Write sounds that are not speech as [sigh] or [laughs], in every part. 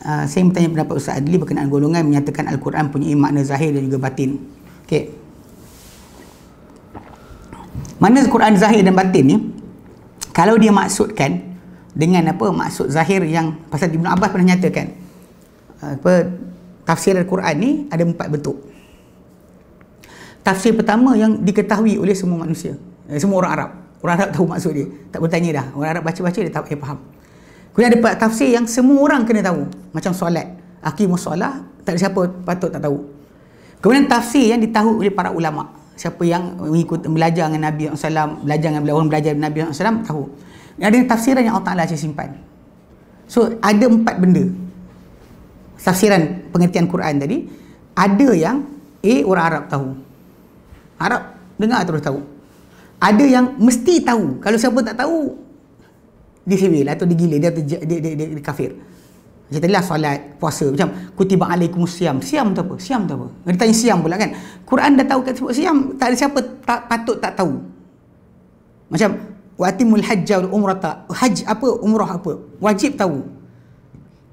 Ah, saya bertanya pendapat Ustaz Adli berkenaan golongan menyatakan Al-Quran punya makna zahir dan juga batin. Okey. Mana Al-Quran zahir dan batin ni? Kalau dia maksudkan dengan apa maksud zahir yang pasal Ibnu Abbas pernah nyatakan ah, apa tafsir Al-Quran ni ada empat bentuk. Tafsir pertama yang diketahui oleh semua manusia, eh, semua orang Arab. Orang Arab tahu maksud dia. Tak bertanya dah. Orang Arab baca-baca dia tak payah faham. Kena ada tafsir yang semua orang kena tahu. Macam solat. Akimu solat, tak ada siapa patut tak tahu. Kemudian tafsir yang ditahu oleh para ulama. Siapa yang mengikut belajar dengan Nabi SAW, belajar dengan orang belajar dengan Nabi SAW, tahu. Ada tafsiran yang Allah Ta'ala simpan. So, ada empat benda. Tafsiran pengertian Quran tadi. Ada yang A, orang Arab tahu. Arab dengar terus tahu. Ada yang mesti tahu. Kalau siapa tak tahu, di sibil lah, atau dia gila dia dia dia, dia, dia, dia kafir. Macam tadilah solat, puasa. Macam kutiba alaikum siam. Siam tu apa? Siam tu apa? Dia tanya siam pula kan? Quran dah tahu kat sebut siam. Tak ada siapa tak, patut tak tahu. Macam, wa'atimul hajjah wa tak. Haj apa? Umrah apa? Wajib tahu.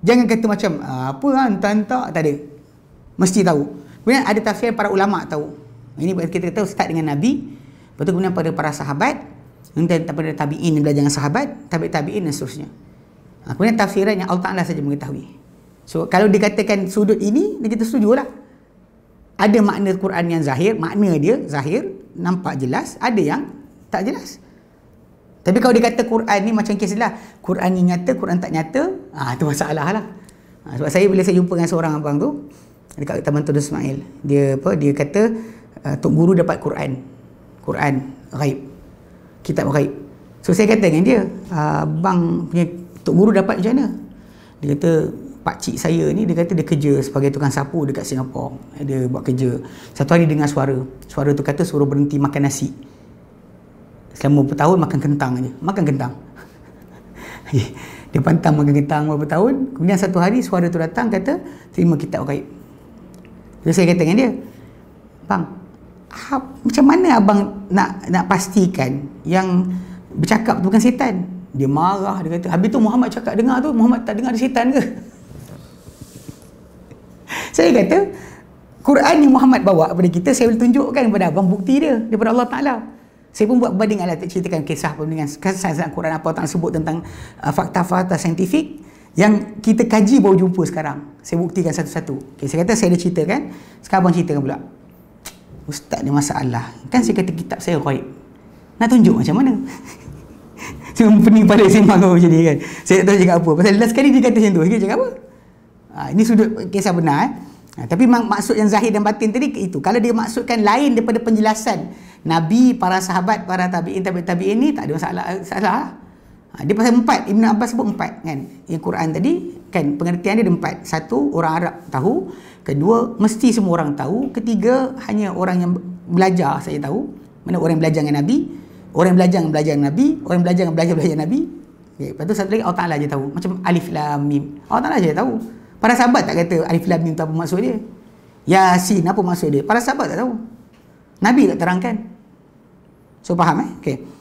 Jangan kata macam, apa lah, entah, entah. Tak ada. Mesti tahu. Kemudian ada tafsir para ulama' tahu. Ini kita tahu start dengan Nabi. Lepas tu kemudian pada para sahabat. Kemudian daripada tabi'in yang belajar dengan sahabat, tabi' tabi'in dan seterusnya. Ha, kemudian tafsiran yang Allah Ta'ala saja mengetahui. So, kalau dikatakan sudut ini, kita setuju lah. Ada makna Quran yang zahir, makna dia zahir, nampak jelas, ada yang tak jelas. Tapi kalau dikata Quran ni macam kes lah, Quran ni nyata, Quran tak nyata, ah ha, tu masalah lah. Ha, sebab saya bila saya jumpa dengan seorang abang tu, dekat Taman Tudus Ismail, dia apa, dia kata, ah, Tok Guru dapat Quran. Quran, ghaib kitab ghaib. So saya kata dengan dia, ah, bang punya tok guru dapat macam mana? Dia kata pak cik saya ni dia kata dia kerja sebagai tukang sapu dekat Singapura. Dia buat kerja. Satu hari dia dengar suara. Suara tu kata suruh berhenti makan nasi. Selama beberapa tahun makan kentang aja. Makan kentang. [laughs] dia pantang makan kentang beberapa tahun. Kemudian satu hari suara tu datang kata terima kitab ghaib. Jadi saya kata dengan dia, bang ha, macam mana abang nak nak pastikan yang bercakap tu bukan setan? Dia marah, dia kata, habis tu Muhammad cakap dengar tu, Muhammad tak dengar ada setan ke? [laughs] saya kata, Quran yang Muhammad bawa kepada kita, saya boleh tunjukkan kepada abang bukti dia daripada Allah Ta'ala. Saya pun buat perbandingan lah, ceritakan kisah perbandingan kisah Quran apa tak sebut tentang uh, fakta-fakta saintifik yang kita kaji baru jumpa sekarang. Saya buktikan satu-satu. Okay, saya kata saya ada cerita kan? sekarang abang ceritakan pula. Ustaz ada masalah. Kan saya kata kitab saya raib. Nak tunjuk macam mana? saya [laughs] pening pada sembang kau macam ni kan. Saya tak tahu cakap apa. Pasal last kali dia kata macam tu. Saya cakap apa? Ha, ini sudut kisah benar. Eh? Ha, tapi mak- maksud yang zahir dan batin tadi itu. Kalau dia maksudkan lain daripada penjelasan Nabi, para sahabat, para tabi'in, tabi'in, tabi'in ni tak ada masalah. Eh, salah. Ha, dia pasal empat, Ibn Abbas sebut empat kan. Yang Quran tadi, kan pengertian dia ada empat. Satu, orang Arab tahu. Kedua, mesti semua orang tahu. Ketiga, hanya orang yang belajar saya tahu. Mana orang yang belajar dengan Nabi. Orang yang belajar dengan belajar dengan Nabi. Orang yang belajar dengan belajar belajar Nabi. Okay. Lepas tu satu lagi, Allah Ta'ala je tahu. Macam Alif Lam Mim. Allah Ta'ala je tahu. Para sahabat tak kata Alif Lam Mim tu apa maksud dia. Yasin apa maksud dia. Para sahabat tak tahu. Nabi tak terangkan. So faham eh? Okay.